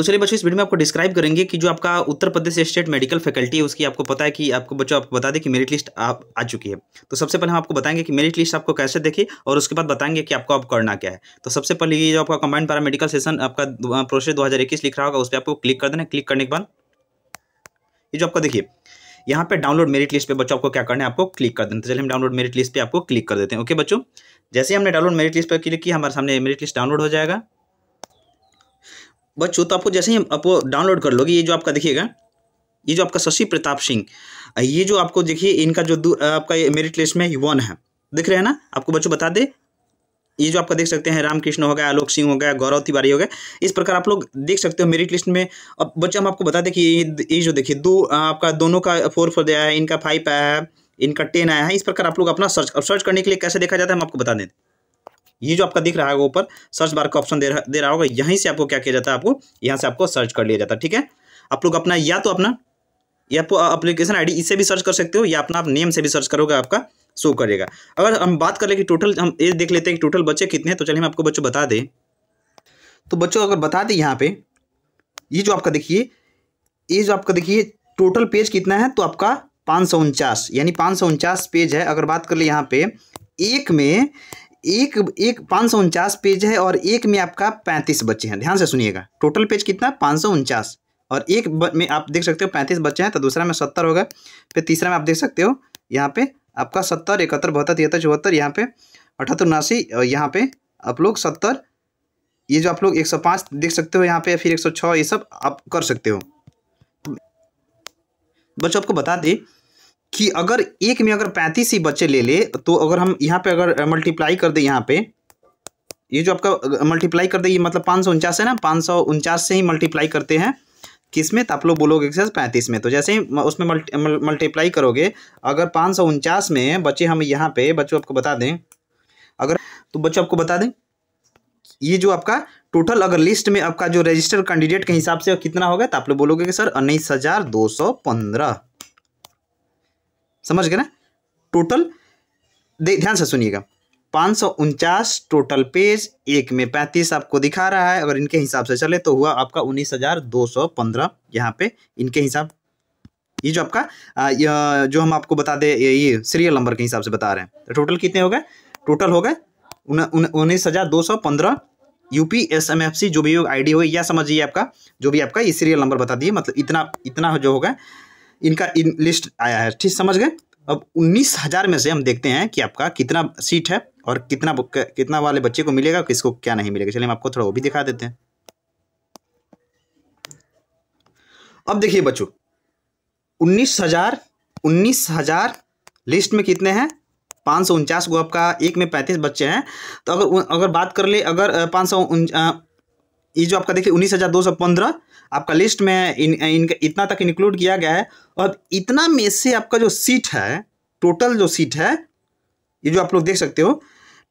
तो चलिए बच्चों इस वीडियो में आपको डिस्क्राइब करेंगे कि जो आपका Uttar Pradesh state medical faculty है उसकी आपको पता है कि आपको बच्चों आपको बता दें कि मेरिट लिस्ट आप आ चुकी है तो सबसे पहले हम आपको बताएंगे कि मेरिट लिस्ट आपको कैसे देखे और उसके बाद बताएंगे कि आपको अब करना क्या है तो सबसे पहले ये जो आपका कमांड पारा मेडिकल सेशन आपका प्रोसेस दो लिख रहा होगा उस पर आपको क्लिक कर देना क्लिक करने के बाद ये जो आपका देखिए यहाँ पे डाउनलोड मेरिट लिस्ट पे बच्चों आपको क्या करना है आपको क्लिक कर देना तो चलिए हम डाउनलोड मेरिट लिस्ट पे आपको क्लिक कर देते हैं ओके बच्चों जैसे हमने डाउनलोड मेरिट लिस्ट पर क्लिक किया हमारे सामने मेरिट लिस्ट डाउनलोड हो जाएगा बच्चों तो आपको जैसे ही आप डाउनलोड कर लोगे ये जो आपका देखिएगा ये जो आपका शशि प्रताप सिंह ये जो आपको देखिए इनका जो आपका मेरिट लिस्ट में वन है दिख रहे हैं ना आपको बच्चों बता दे ये जो आपका देख सकते हैं रामकृष्ण हो गया आलोक सिंह हो गया गौरव तिवारी हो गया इस प्रकार आप लोग देख सकते हो मेरिट लिस्ट में अब बच्चे हम आपको बता दें कि ये जो देखिए दो आपका दोनों का फोर फोर दिया है इनका फाइव आया है इनका टेन आया है इस प्रकार आप लोग अपना सर्च अब सर्च करने के लिए कैसे देखा जाता है हम आपको बता दें ये जो आपका दिख रहा होगा ऊपर सर्च बार का ऑप्शन दे रहा होगा यहीं से आपको क्या किया जाता है आपको यहाँ से आपको सर्च कर लिया जाता है ठीक है आप लोग अपना या तो अपना या अप्लीकेशन आई इससे भी सर्च कर सकते हो या अपना आप नेम से भी सर्च करोगे आपका शो करेगा अगर हम बात कर कि टोटल हम ये देख लेते हैं कि टोटल बच्चे कितने हैं तो चलिए हम आपको बच्चों बता दें तो बच्चों अगर बता दें यहाँ पे ये जो आपका देखिए ये जो आपका देखिए टोटल पेज कितना है तो आपका पाँच सौ उनचास यानी पाँच सौ उनचास पेज है अगर बात कर ले यहाँ पे एक में एक एक पाँच सौ उनचास पेज है और एक में आपका पैंतीस बच्चे हैं ध्यान से सुनिएगा टोटल पेज कितना पाँच सौ उनचास और एक में आप देख सकते हो पैंतीस बच्चे हैं तो दूसरा में सत्तर होगा फिर तीसरा में आप देख सकते हो यहाँ पे आपका सत्तर इकहत्तर बहत्तर तिहत्तर चौहत्तर यहाँ पे अठहत्तर उनासी और यहाँ पे आप लोग सत्तर ये जो आप लोग एक सौ पाँच देख सकते हो यहाँ पे फिर एक सौ छः ये सब आप कर सकते हो बच्चों आपको बता दें कि अगर एक में अगर पैंतीस ही बच्चे ले ले तो अगर हम यहाँ पे अगर मल्टीप्लाई कर दे यहाँ पे ये जो आपका मल्टीप्लाई कर दे ये मतलब पाँच सौ उनचास है ना पाँच सौ उनचास से ही मल्टीप्लाई करते हैं किस में तो आप लोग बोलोगे एक्सरसाइज पैंतीस में तो जैसे ही उसमें मल्टी मल्टीप्लाई करोगे अगर पाँच सौ उनचास में बच्चे हम यहाँ पे बच्चों आपको बता दें अगर तो बच्चों आपको बता दें ये जो आपका टोटल अगर लिस्ट में आपका जो रजिस्टर्ड कैंडिडेट के हिसाब से कितना होगा तो आप लोग बोलोगे कि सर उन्नीस हज़ार दो सौ पंद्रह समझ गए ना टोटल ध्यान से सुनिएगा पाँच टोटल पेज एक में पैंतीस आपको दिखा रहा है अगर इनके हिसाब से चले तो हुआ आपका उन्नीस हज़ार दो सौ पंद्रह यहाँ पे इनके हिसाब ये जो आपका जो हम आपको बता दे ये सीरियल नंबर के हिसाब से बता रहे हैं तो टोटल कितने हो गए टोटल हो गए उन्नीस हज़ार दो सौ पंद्रह U P S M F सी जो भी आई डी हो या समझिए आपका जो भी आपका ये सीरियल नंबर बता दिए मतलब इतना इतना जो होगा इनका इन लिस्ट आया है ठीक समझ गए अब उन्नीस हज़ार में से हम देखते हैं कि आपका कितना सीट है और कितना कितना वाले बच्चे को मिलेगा किसको क्या नहीं मिलेगा चलिए हम आपको थोड़ा वो भी दिखा देते हैं अब देखिए बच्चों उन्नीस हज़ार उन्नीस हज़ार लिस्ट में कितने हैं पाँच सौ उनचास को आपका एक में पैंतीस बच्चे हैं तो अगर अगर बात कर ले अगर पाँच सौ ये जो आपका देखिए उन्नीस हज़ार दो सौ पंद्रह आपका लिस्ट में इन, इन इतना तक इंक्लूड किया गया है और इतना में से आपका जो सीट है टोटल जो सीट है ये जो आप लोग देख सकते हो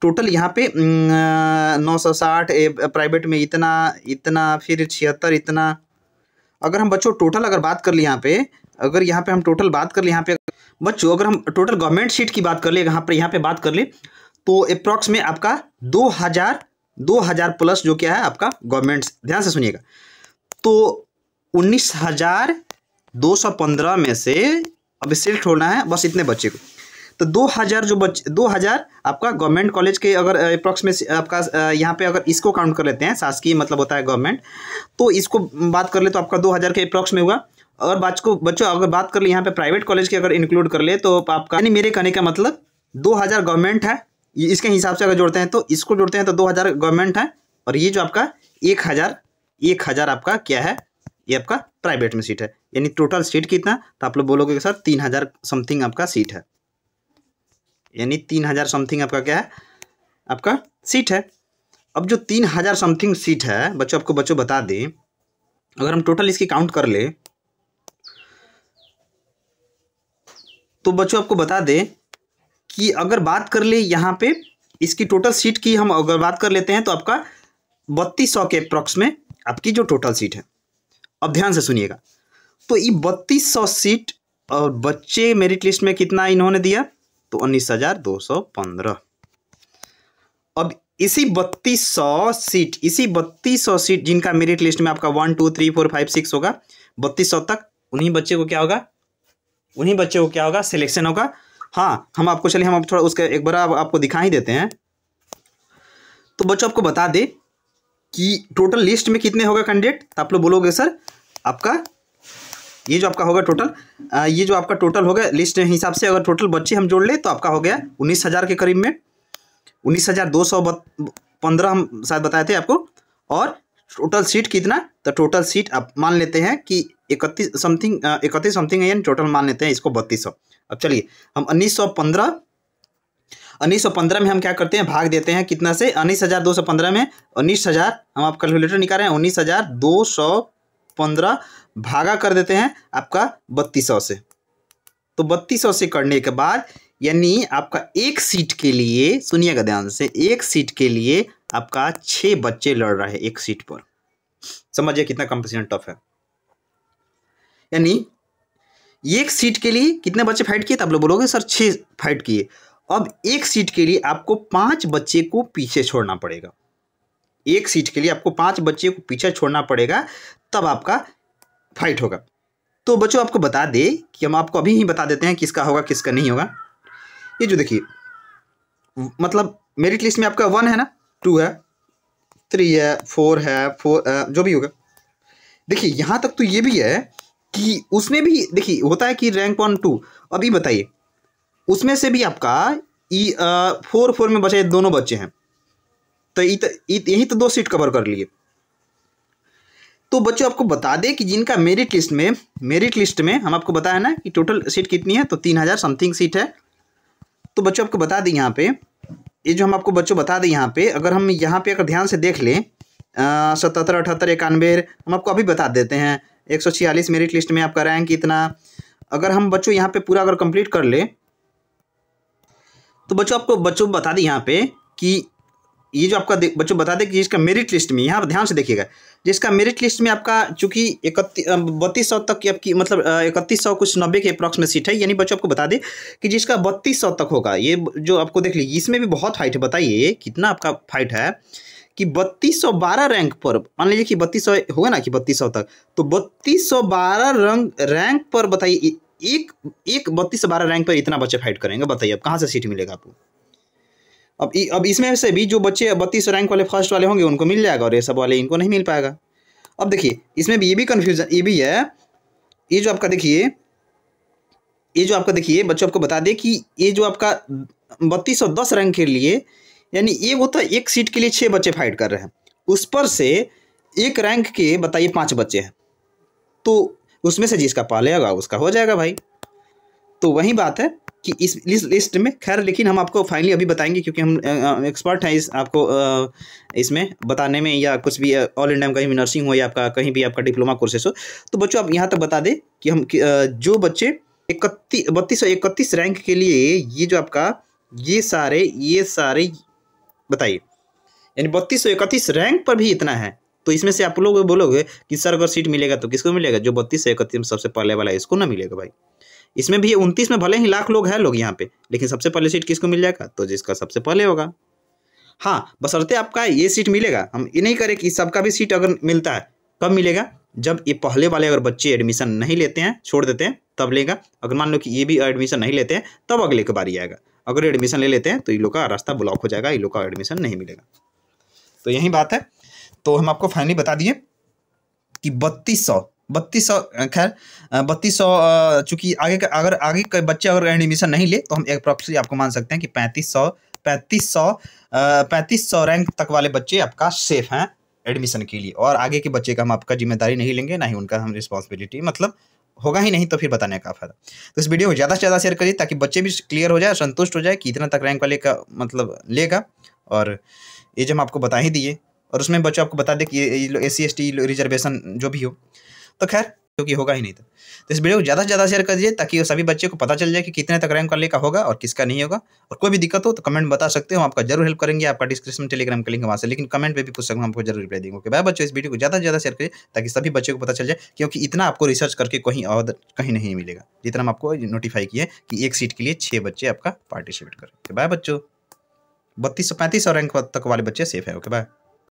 टोटल यहाँ पे नौ सौ साठ प्राइवेट में इतना इतना फिर छिहत्तर इतना अगर हम बच्चों टोटल अगर बात कर लें यहाँ पे अगर यहाँ पे हम टोटल बात कर ली यहाँ पे बच्चों अगर हम टोटल गवर्नमेंट सीट की बात कर ले यहाँ पर यहाँ पे बात कर ले तो अप्रॉक्स में आपका दो हज़ार दो हज़ार प्लस जो क्या है आपका गवर्नमेंट ध्यान से सुनिएगा तो उन्नीस हज़ार दो सौ पंद्रह में से अब सिलेक्ट होना है बस इतने बच्चे को तो दो हज़ार जो बच्चे दो हज़ार आपका गवर्नमेंट कॉलेज के अगर अप्रोक्सीमेट आपका यहाँ पे अगर इसको काउंट कर लेते हैं शासकीय मतलब होता है गवर्नमेंट तो इसको बात कर ले तो आपका दो हज़ार के अप्रोक्स में हुआ और बात को बच्चों अगर बात कर ले यहाँ पे प्राइवेट कॉलेज की अगर इंक्लूड कर ले तो आपका यानी मेरे कहने का मतलब दो हज़ार गवर्नमेंट है इसके हिसाब से अगर जोड़ते हैं तो इसको जोड़ते हैं तो दो हज़ार गवर्नमेंट है और ये जो आपका एक हज़ार एक हज़ार आपका क्या है ये आपका प्राइवेट में सीट है यानी टोटल सीट कितना तो आप लोग बोलोगे सर तीन हज़ार समथिंग आपका सीट है यानी तीन हज़ार समथिंग आपका क्या है आपका सीट है अब जो तीन हज़ार समथिंग सीट है बच्चों आपको बच्चों बता दें अगर हम टोटल इसकी काउंट कर ले तो बच्चों आपको बता दें कि अगर बात कर ले यहाँ पे इसकी टोटल सीट की हम अगर बात कर लेते हैं तो आपका बत्तीस सौ के अप्रॉक्स में आपकी जो टोटल सीट है अब ध्यान से सुनिएगा तो ये बत्तीस सौ सीट और बच्चे मेरिट लिस्ट में कितना इन्होंने दिया तो उन्नीस हजार दो सौ पंद्रह अब इसी बत्तीस सौ सीट इसी बत्तीस सौ सीट जिनका मेरिट लिस्ट में आपका one two three four five six होगा बत्तीस सौ तक उन्हीं बच्चे को क्या होगा उन्हीं बच्चे को क्या होगा सिलेक्शन होगा हाँ हम आपको चलिए हम आप थोड़ा उसका एक बार आपको दिखा ही देते हैं तो बच्चों आपको बता दें कि टोटल लिस्ट में कितने होगा कैंडिडेट तो आप लोग बोलोगे सर आपका ये जो आपका होगा टोटल ये जो आपका टोटल होगा लिस्ट हिसाब से अगर टोटल बच्चे हम जोड़ ले तो आपका हो गया उन्नीस हज़ार के करीब में उन्नीस हज़ार दो सौ पंद्रह हम शायद बताए थे आपको और टोटल सीट कितना तो टोटल सीट आप मान लेते हैं कि इकतीस समथिंग इकतीस समथिंग है टोटल मान लेते हैं इसको बत्तीस सौ अब चलिए हम उन्नीस सौ पंद्रह उन्नीस सौ पंद्रह में हम क्या करते हैं भाग देते हैं कितना से उन्नीस हज़ार दो सौ पंद्रह में उन्नीस हज़ार हम आप कैलकुलेटर निकाल रहे हैं उन्नीस हज़ार दो सौ पंद्रह भागा कर देते हैं आपका बत्तीस सौ से तो बत्तीस सौ से करने के बाद यानी आपका एक सीट के लिए सुनिएगा ध्यान से एक सीट के लिए आपका छः बच्चे लड़ रहा है एक सीट पर समझिए कितना कंपटीशन टफ है यानी एक सीट के लिए कितने बच्चे फाइट किए तो आप लोग बोलोगे सर छः फाइट किए अब एक सीट के लिए आपको पांच बच्चे को पीछे छोड़ना पड़ेगा एक सीट के लिए आपको पांच बच्चे को पीछे छोड़ना पड़ेगा तब आपका फाइट होगा तो बच्चों आपको बता दे कि हम आपको अभी ही बता देते हैं किसका होगा किसका नहीं होगा ये जो देखिए मतलब मेरिट लिस्ट में आपका वन है ना टू है थ्री है फोर है फोर जो भी होगा देखिए यहाँ तक तो ये भी है कि उसमें भी देखिए होता है कि रैंक वन टू अभी बताइए उसमें से भी आपका ई फोर फोर में बचे दोनों बच्चे हैं तो यही तो दो सीट कवर कर लिए तो बच्चों आपको बता दें कि जिनका मेरिट लिस्ट में मेरिट लिस्ट में हम आपको बताया ना कि टोटल सीट कितनी है तो तीन हज़ार समथिंग सीट है तो बच्चों आपको बता दें यहाँ पे ये जो हम आपको बच्चों बता दें यहाँ पे अगर हम यहाँ पे अगर ध्यान से देख लें सतहत्तर अठहत्तर इक्यानवे हम आपको अभी बता देते हैं एक सौ छियालीस मेरिट लिस्ट में आपका रैंक इतना अगर हम बच्चों यहाँ पे पूरा अगर कंप्लीट कर ले तो बच्चों आपको बच्चों बता दें यहाँ पे कि ये जो आपका बच्चों बता दें कि जिसका मेरिट लिस्ट में यहाँ ध्यान से देखिएगा जिसका मेरिट लिस्ट में आपका चूंकि इकतीस बत्तीस सौ तक की आपकी मतलब इकतीस सौ कुछ नब्बे के अप्रॉक्स में सीट है यानी बच्चों आपको बता दें कि जिसका बत्तीस सौ तक होगा ये जो आपको देख लीजिए इसमें भी बहुत फाइट है बताइए कितना आपका फाइट है कि बत्तीस सौ बारह रैंक पर मान लीजिए कि बत्तीस सौ होगा ना कि बत्तीस सौ तक तो बत्तीस सौ बारह रंग रैंक पर बताइए एक एक बत्तीस सौ बारह रैंक पर इतना बच्चे फाइट करेंगे बताइए आप कहाँ से सीट मिलेगा आपको अब इ, अब इसमें से भी जो बच्चे बत्तीस रैंक वाले फर्स्ट वाले होंगे उनको मिल जाएगा और ये सब वाले इनको नहीं मिल पाएगा अब देखिए इसमें भी ये भी कन्फ्यूजन ये भी है ये जो आपका देखिए ये जो आपका देखिए बच्चों आपको बता दें कि ये जो आपका बत्तीस और दस रैंक के लिए यानी ये वो तो एक सीट के लिए छः बच्चे फाइट कर रहे हैं उस पर से एक रैंक के बताइए पाँच बच्चे हैं तो उसमें से जिसका पालेगा उसका हो जाएगा भाई तो वही बात है कि इस लिस्ट लिस्ट में खैर लेकिन हम आपको फाइनली अभी बताएंगे क्योंकि हम एक्सपर्ट हैं इस आपको इसमें बताने में या कुछ भी ऑल इंडिया में कहीं भी नर्सिंग हो या आपका कहीं भी आपका डिप्लोमा कोर्सेस हो तो बच्चों आप यहाँ तक बता दें कि हम जो बच्चे इकतीस बत्तीस सौ इकतीस रैंक के लिए ये जो आपका ये सारे ये सारे बताइए यानी बत्तीस सौ इकतीस रैंक पर भी इतना है तो इसमें से आप लोग बोलोगे कि सर अगर सीट मिलेगा तो किसको मिलेगा जो बत्तीस सौ इकतीस में सबसे पहले वाला है इसको ना मिलेगा भाई इसमें भी उनतीस में भले ही लाख लोग हैं लोग यहाँ पे लेकिन सबसे पहले सीट किसको मिल जाएगा तो जिसका सबसे पहले होगा हाँ बसरते आपका ये सीट मिलेगा हम ये नहीं करें कि सबका भी सीट अगर मिलता है कब मिलेगा जब ये पहले वाले अगर बच्चे एडमिशन नहीं लेते हैं छोड़ देते हैं तब लेगा अगर मान लो कि ये भी एडमिशन नहीं लेते हैं तब अगले के बारी आएगा अगर एडमिशन ले लेते हैं तो इन लोग का रास्ता ब्लॉक हो जाएगा इन लोग का एडमिशन नहीं मिलेगा तो यही बात है तो हम आपको फाइनली बता दिए कि बत्तीस सौ बत्तीस सौ खैर बत्तीस सौ चूँकि आगे का अगर आगे के बच्चे अगर एडमिशन नहीं ले तो हम एक प्रॉक्सी आपको मान सकते हैं कि पैंतीस सौ पैंतीस सौ पैंतीस सौ रैंक तक वाले बच्चे आपका सेफ हैं एडमिशन के लिए और आगे के बच्चे का हम आपका जिम्मेदारी नहीं लेंगे ना ही उनका हम रिस्पॉन्सिबिलिटी मतलब होगा ही नहीं तो फिर बताने का फायदा तो इस वीडियो को ज़्यादा से ज़्यादा शेयर करिए ताकि बच्चे भी क्लियर हो जाए संतुष्ट हो जाए कि इतना तक रैंक वाले का मतलब लेगा और ये जब हम आपको बता ही दिए और उसमें बच्चों आपको बता दें कि A C S T reservation जो भी हो तो खैर क्योंकि होगा ही नहीं तो, तो इस वीडियो को ज़्यादा से ज़्यादा शेयर कर दीजिए ताकि सभी बच्चे को पता चल जाए कि कितने तक रैंक वाले का होगा और किसका नहीं होगा और कोई भी दिक्कत हो तो कमेंट बता सकते हो आपका जरूर हेल्प करेंगे आपका डिस्क्रिप्शन टेलीग्राम का लिंक वहाँ से लेकिन कमेंट पर भी पूछ सकूँ आपको जरूर रिप्लाई देंगे ओके बाय बच्चों इस वीडियो को ज़्यादा से ज़्यादा शेयर करिए ताकि सभी बच्चों को पता चल जाए क्योंकि इतना आपको रिसर्च करके कहीं और कहीं नहीं मिलेगा जितना हम आपको नोटिफाई किए कि एक सीट के लिए छः बच्चे आपका पार्टिसिपेट करें ओके बाय बच्चों बत्तीस सौ पैंतीस सौ रैंक तक वाले बच्चे सेफ है ओके बाय